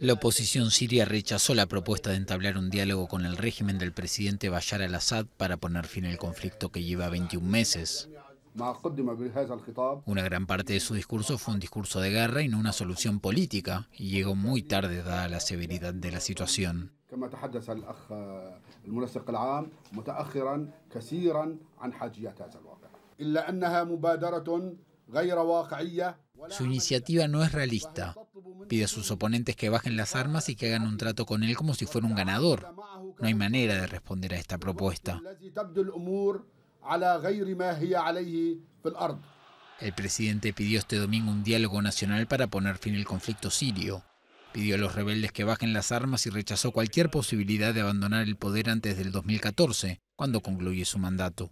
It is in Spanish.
La oposición siria rechazó la propuesta de entablar un diálogo con el régimen del presidente Bashar al-Assad para poner fin al conflicto que lleva 21 meses. Una gran parte de su discurso fue un discurso de guerra y no una solución política, y llegó muy tarde dada la severidad de la situación. Su iniciativa no es realista, Pide a sus oponentes que bajen las armas y que hagan un trato con él como si fuera un ganador. No hay manera de responder a esta propuesta. El presidente pidió este domingo un diálogo nacional para poner fin al conflicto sirio. Pidió a los rebeldes que bajen las armas y rechazó cualquier posibilidad de abandonar el poder antes del 2014, cuando concluye su mandato.